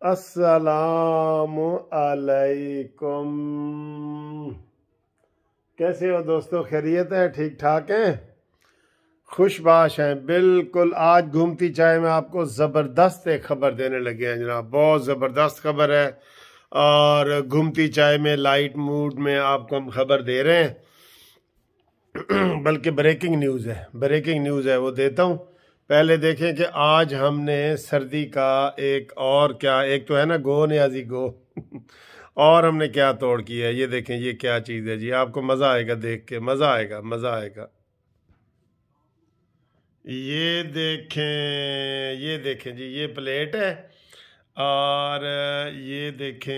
असलकुम कैसे हो दोस्तों खैरियत है ठीक ठाक हैं खुशबाश हैं बिल्कुल आज घूमती चाय में आपको ज़बरदस्त एक ख़बर देने लगे हैं जनाब बहुत ज़बरदस्त खबर है और घूमती चाय में लाइट मूड में आपको हम खबर दे रहे हैं बल्कि ब्रेकिंग न्यूज़ है ब्रेकिंग न्यूज़ है वो देता हूँ पहले देखें कि आज हमने सर्दी का एक और क्या एक तो है ना गो न्याजी गो और हमने क्या तोड़ किया है ये देखें ये क्या चीज़ है जी आपको मज़ा आएगा देख के मज़ा आएगा मज़ा आएगा ये देखें ये देखें जी ये प्लेट है और ये देखें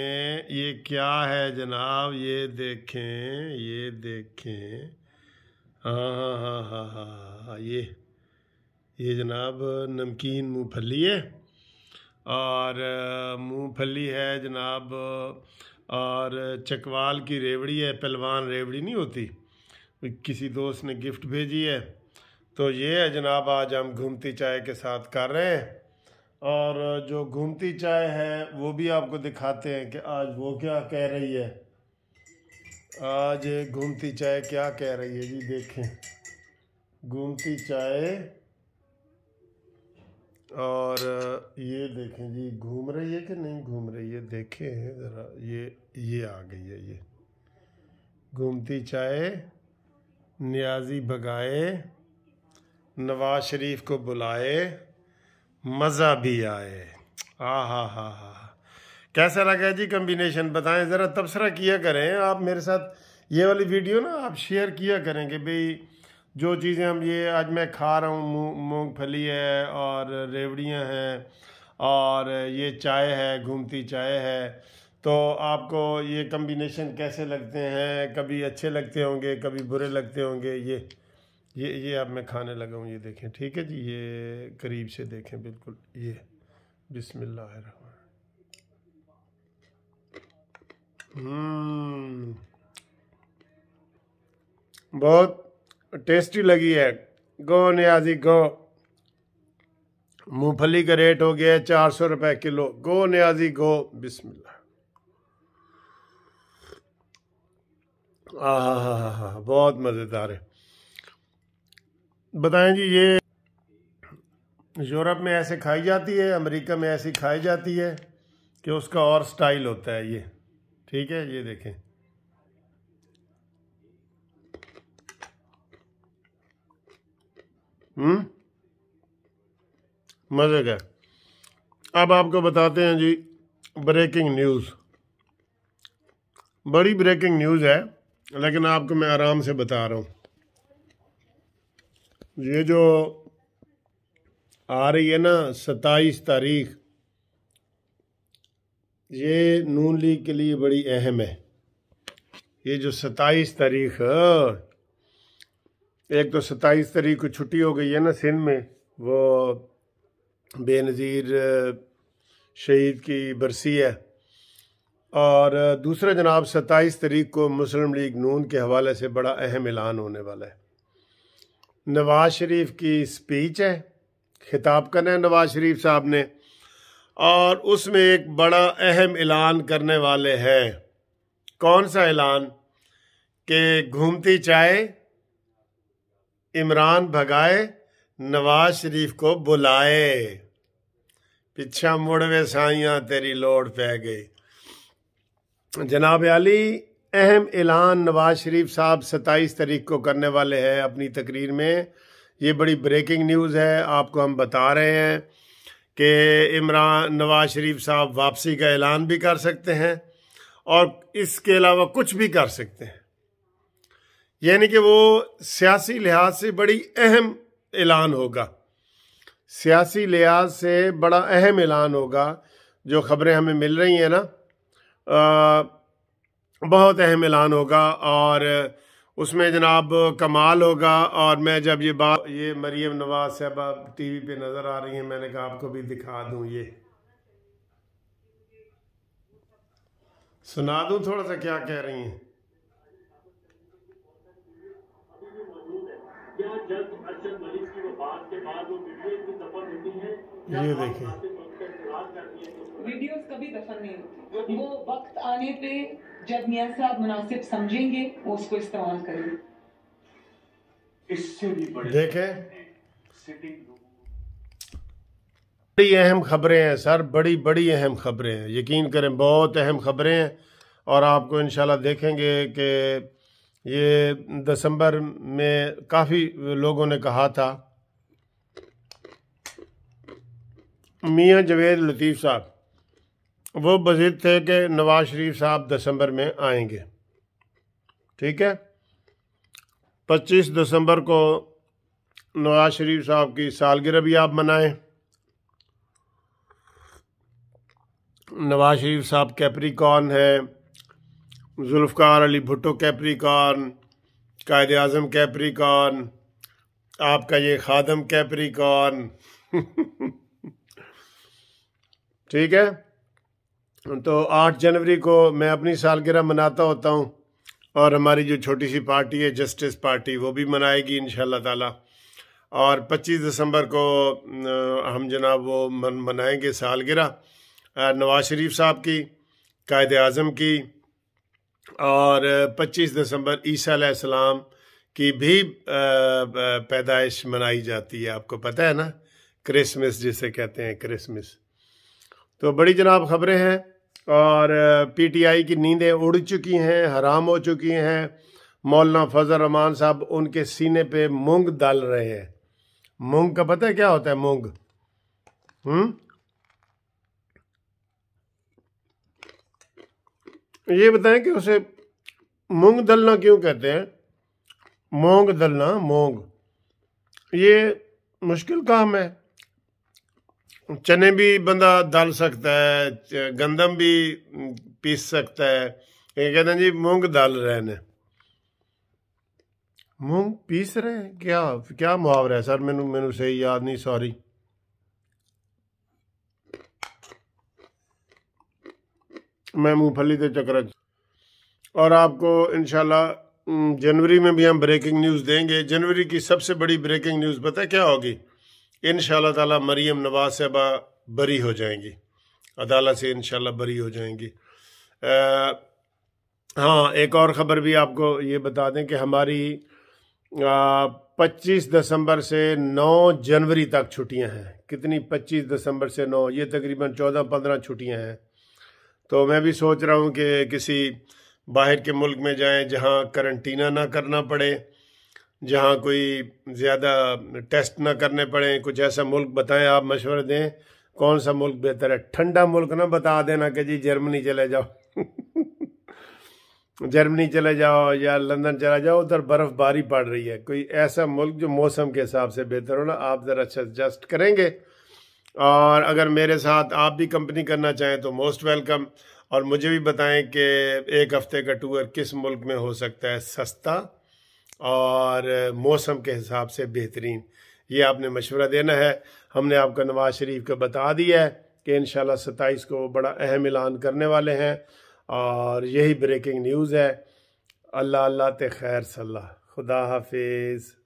ये क्या है जनाब ये देखें ये देखें हाँ हाँ हाँ हाँ हाँ, हाँ, हाँ ये ये जनाब नमकीन मूंगफली है और मूंगफली है जनाब और चकवाल की रेवड़ी है पहलवान रेवड़ी नहीं होती किसी दोस्त ने गिफ्ट भेजी है तो ये है जनाब आज हम घूमती चाय के साथ कर रहे हैं और जो घूमती चाय है वो भी आपको दिखाते हैं कि आज वो क्या कह रही है आज घूमती चाय क्या कह रही है जी देखें घूमती चाय और ये देखें जी घूम रही है कि नहीं घूम रही है देखें हैं ज़रा ये ये आ गई है ये घूमती चाहे न्याजी भगाए नवाज शरीफ को बुलाए मज़ा भी आए आ हा हा हा कैसा लगा जी कम्बिनेशन बताएं ज़रा तबसरा किया करें आप मेरे साथ ये वाली वीडियो ना आप शेयर किया करें कि भाई जो चीज़ें हम ये आज मैं खा रहा हूँ मूँगफली है और रेवड़ियाँ हैं और ये चाय है घूमती चाय है तो आपको ये कम्बिनेशन कैसे लगते हैं कभी अच्छे लगते होंगे कभी बुरे लगते होंगे ये ये ये अब मैं खाने लगा हूँ ये देखें ठीक है जी ये करीब से देखें बिल्कुल ये बिस्मिल्लाह हम्म, बहुत टेस्टी लगी है गो न्याजी गो मूंगफली का रेट हो गया है चार सौ रुपये किलो गो न्याजी गो बिस्मिल्लाह हाँ हाँ हाँ बहुत मज़ेदार है बताएं जी ये यूरोप में ऐसे खाई जाती है अमेरिका में ऐसी खाई जाती है कि उसका और स्टाइल होता है ये ठीक है ये देखें हम्म? मज़े का अब आपको बताते हैं जी ब्रेकिंग न्यूज़ बड़ी ब्रेकिंग न्यूज़ है लेकिन आपको मैं आराम से बता रहा हूँ ये जो आ रही है ना सताईस तारीख ये नून लीग के लिए बड़ी अहम है ये जो सताईस तारीख एक तो सत्ताईस तारीख को छुट्टी हो गई है ना सिंध में वो बेनज़ीर शहीद की बरसी है और दूसरा जनाब सत्ताईस तारीख को मुस्लिम लीग नून के हवाले से बड़ा अहम ऐलान होने वाला है नवाज शरीफ की स्पीच है खिताब करना है नवाज शरीफ साहब ने और उसमें एक बड़ा अहम ऐलान करने वाले हैं कौन सा ऐलान कि घूमती चाय इमरान भगाए नवाज शरीफ को बुलाए पिछा मुड़वे साइया तेरी लोड़ पै गई जनाब अली अहम ऐलान नवाज शरीफ साहब सताईस तारीख को करने वाले हैं अपनी तकरीर में ये बड़ी ब्रेकिंग न्यूज़ है आपको हम बता रहे हैं कि इमरान नवाज शरीफ साहब वापसी का ऐलान भी कर सकते हैं और इसके अलावा कुछ भी कर सकते हैं यानी कि वो सियासी लिहाज से बड़ी अहम ऐलान होगा सियासी लिहाज से बड़ा अहम ऐलान होगा जो खबरें हमें मिल रही हैं ना बहुत अहम ऐलान होगा और उसमें जनाब कमाल होगा और मैं जब ये बात ये मरीम नवाज साहबा टीवी पे नज़र आ रही हैं मैंने कहा आपको भी दिखा दूँ ये सुना दूँ थोड़ा सा क्या कह रही हैं ये देखिए तो वीडियोस कभी दफन नहीं होती वो वक्त आने पे जब मियां साहब मुनासिब समझेंगे वो उसको इस्तेमाल करेंगे इससे भी बड़े देखे बड़ी अहम खबरें हैं सर बड़ी बड़ी अहम खबरें हैं यकीन करें बहुत अहम खबरें हैं और आपको इंशाल्लाह देखेंगे कि ये दिसंबर में काफ़ी लोगों ने कहा था मियाँ जवेद लतीफ़ साहब वो बजिद थे कि नवाज शरीफ साहब दिसंबर में आएंगे ठीक है 25 दिसंबर को नवाज शरीफ साहब की सालगिरह भी आप मनाएं नवाज शरीफ साहब कैप्रिकॉन है जुल्फ़ार अली भुट्टो कैप्रिकॉन कायद अजम कैप्रिकॉन आपका ये खादम कैप्रिकॉन ठीक है तो आठ जनवरी को मैं अपनी सालगिरह मनाता होता हूँ और हमारी जो छोटी सी पार्टी है जस्टिस पार्टी वो भी मनाएगी इन ताला और 25 दिसंबर को हम जनाब वो मन मनाएंगे सालगिरह नवाज शरीफ साहब की कायद अज़म की और 25 दिसंबर ईसीम की भी पैदाइश मनाई जाती है आपको पता है ना क्रिसमस जिसे कहते हैं क्रिसमस तो बड़ी जनाब खबरें हैं और पीटीआई की नींदें उड़ चुकी हैं हराम हो चुकी हैं मौलाना फजल रमान साहब उनके सीने पे मूंग डाल रहे हैं मूंग का पता है क्या होता है मूंग हम्म ये बताएं कि उसे मूंग दलना क्यों कहते हैं मूंग दलना मूंग ये मुश्किल काम है चने भी बंदा दल सकता है गंदम भी पीस सकता है ये कहते जी मूंग दल रहे ने मूंग पीस रहे हैं क्या क्या मुहावरा है सर मैनू मैं सही याद नहीं सॉरी मैं मूंगफली के तो चक्कर और आपको इनशाला जनवरी में भी हम ब्रेकिंग न्यूज़ देंगे जनवरी की सबसे बड़ी ब्रेकिंग न्यूज़ पता क्या होगी इन ताला मरीम नवाज साहबा बरी हो जाएंगी अदालत से इन बरी हो जाएंगी आ, हाँ एक और ख़बर भी आपको ये बता दें कि हमारी पच्चीस दिसंबर से नौ जनवरी तक छुट्टियां हैं कितनी पच्चीस दिसंबर से नौ ये तकरीबन चौदह पंद्रह छुट्टियां हैं तो मैं भी सोच रहा हूँ कि किसी बाहर के मुल्क में जाएं जहाँ करंटीना ना करना पड़े जहाँ कोई ज़्यादा टेस्ट ना करने पड़े कुछ ऐसा मुल्क बताएं आप मशवरे दें कौन सा मुल्क बेहतर है ठंडा मुल्क ना बता देना कि जी जर्मनी चले जाओ जर्मनी चले जाओ या लंदन चला जाओ उधर बर्फ़बारी पड़ रही है कोई ऐसा मुल्क जो मौसम के हिसाब से बेहतर हो ना आप ज़रा सजेस्ट अच्छा करेंगे और अगर मेरे साथ आप भी कंपनी करना चाहें तो मोस्ट वेलकम और मुझे भी बताएं कि एक हफ़्ते का टूर किस मुल्क में हो सकता है सस्ता और मौसम के हिसाब से बेहतरीन ये आपने मशवरा देना है हमने आपका नवाज़ शरीफ का बता दिया है कि इन सत्ताईस को बड़ा अहम ऐलान करने वाले हैं और यही ब्रेकिंग न्यूज़ है अल्लाह अल्लाह ते खैर सल्ला खुदा हाफिज़